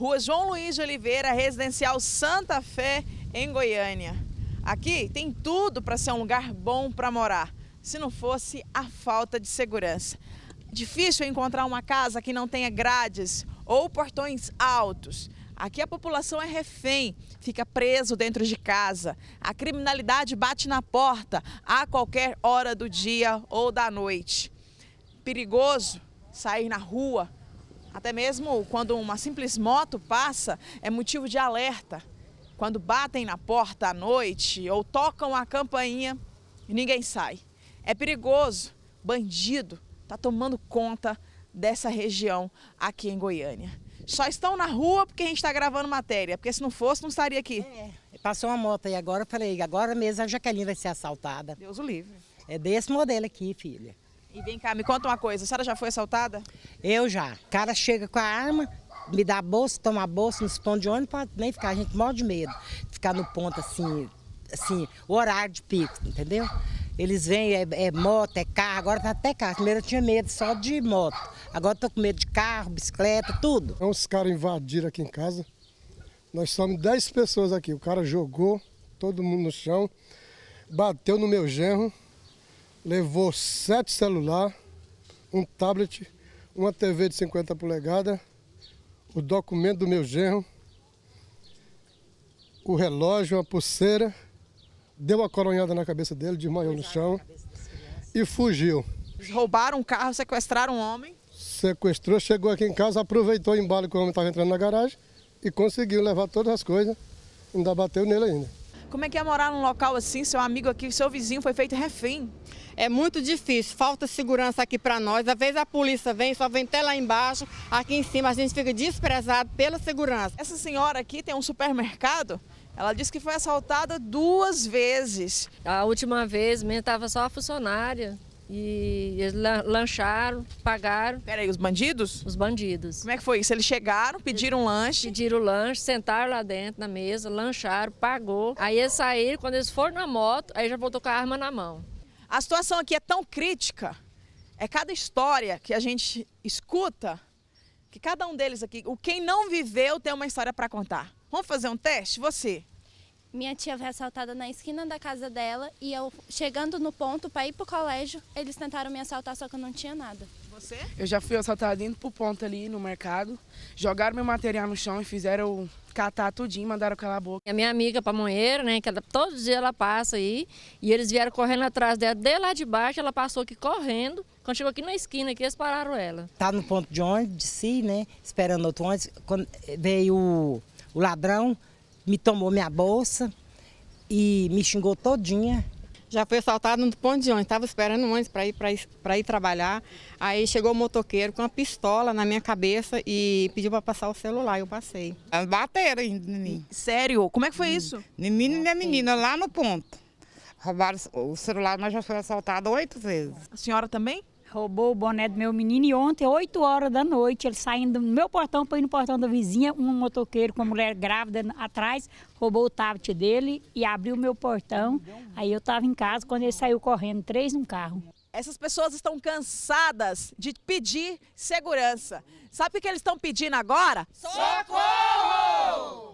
Rua João Luiz de Oliveira, Residencial Santa Fé, em Goiânia. Aqui tem tudo para ser um lugar bom para morar, se não fosse a falta de segurança. Difícil encontrar uma casa que não tenha grades ou portões altos. Aqui a população é refém, fica preso dentro de casa. A criminalidade bate na porta a qualquer hora do dia ou da noite. Perigoso sair na rua até mesmo quando uma simples moto passa, é motivo de alerta. Quando batem na porta à noite ou tocam a campainha ninguém sai. É perigoso, bandido está tomando conta dessa região aqui em Goiânia. Só estão na rua porque a gente está gravando matéria, porque se não fosse, não estaria aqui. É, é, passou uma moto aí agora, eu falei, agora mesmo a Jaqueline vai ser assaltada. Deus o livre. É desse modelo aqui, filha. E vem cá, me conta uma coisa, a senhora já foi assaltada? Eu já. O cara chega com a arma, me dá a bolsa, toma a bolsa, nos pontos de ônibus, pra nem ficar, a gente morre de medo. Ficar no ponto assim, assim, o horário de pico, entendeu? Eles vêm, é, é, moto, é carro, agora tá até carro. Primeiro eu tinha medo só de moto. Agora tô com medo de carro, bicicleta, tudo. Então os caras invadiram aqui em casa. Nós somos 10 pessoas aqui. O cara jogou todo mundo no chão, bateu no meu genro levou sete celulares, um tablet, uma TV de 50 polegadas, o documento do meu genro, o relógio, uma pulseira, deu uma coronhada na cabeça dele, desmaiou no chão e fugiu. roubaram um carro, sequestraram um homem? Sequestrou, chegou aqui em casa, aproveitou o embalo que o homem estava entrando na garagem e conseguiu levar todas as coisas, ainda bateu nele ainda. Como é que é morar num local assim, seu amigo aqui, seu vizinho foi feito refém? É muito difícil, falta segurança aqui para nós. Às vezes a polícia vem, só vem até lá embaixo, aqui em cima a gente fica desprezado pela segurança. Essa senhora aqui tem um supermercado? Ela disse que foi assaltada duas vezes. A última vez minha estava só a funcionária. E eles lancharam, pagaram. Peraí, os bandidos? Os bandidos. Como é que foi isso? Eles chegaram, pediram eles, um lanche? Pediram o lanche, sentaram lá dentro na mesa, lancharam, pagou. Aí eles saíram, quando eles foram na moto, aí já voltou com a arma na mão. A situação aqui é tão crítica, é cada história que a gente escuta, que cada um deles aqui, o quem não viveu tem uma história para contar. Vamos fazer um teste? Você minha tia foi assaltada na esquina da casa dela e eu, chegando no ponto para ir para o colégio, eles tentaram me assaltar, só que eu não tinha nada. Você? Eu já fui assaltada indo pro ponto ali no mercado, jogaram meu material no chão e fizeram catar tudinho, mandaram calar a boca. A minha amiga pamonheira, né, que ela, todos dia ela passa aí, e eles vieram correndo atrás dela, de lá de baixo, ela passou aqui correndo, quando chegou aqui na esquina, aqui, eles pararam ela. Tá no ponto de onde de si, né, esperando outro ônibus, quando eh, veio o ladrão, me tomou minha bolsa e me xingou todinha. Já fui assaltado no ponto de ônibus, estava esperando um ônibus para ir, ir, ir trabalhar. Aí chegou o motoqueiro com uma pistola na minha cabeça e pediu para passar o celular, eu passei. Ah, bateram em mim. Sério? Como é que foi isso? Em mim e minha menina, lá no ponto. Roubaram o celular, mas já foi assaltado oito vezes. A senhora também? Roubou o boné do meu menino e ontem, 8 horas da noite, ele saindo do meu portão para ir no portão da vizinha, um motoqueiro com uma mulher grávida atrás, roubou o tablet dele e abriu o meu portão. Aí eu estava em casa quando ele saiu correndo, três num carro. Essas pessoas estão cansadas de pedir segurança. Sabe o que eles estão pedindo agora? Socorro!